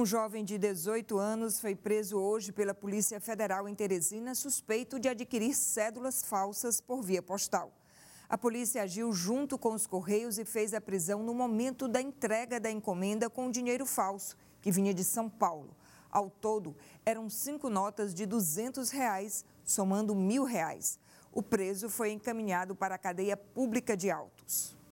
Um jovem de 18 anos foi preso hoje pela Polícia Federal em Teresina, suspeito de adquirir cédulas falsas por via postal. A polícia agiu junto com os Correios e fez a prisão no momento da entrega da encomenda com dinheiro falso, que vinha de São Paulo. Ao todo, eram cinco notas de 200 reais, somando mil reais. O preso foi encaminhado para a cadeia pública de autos.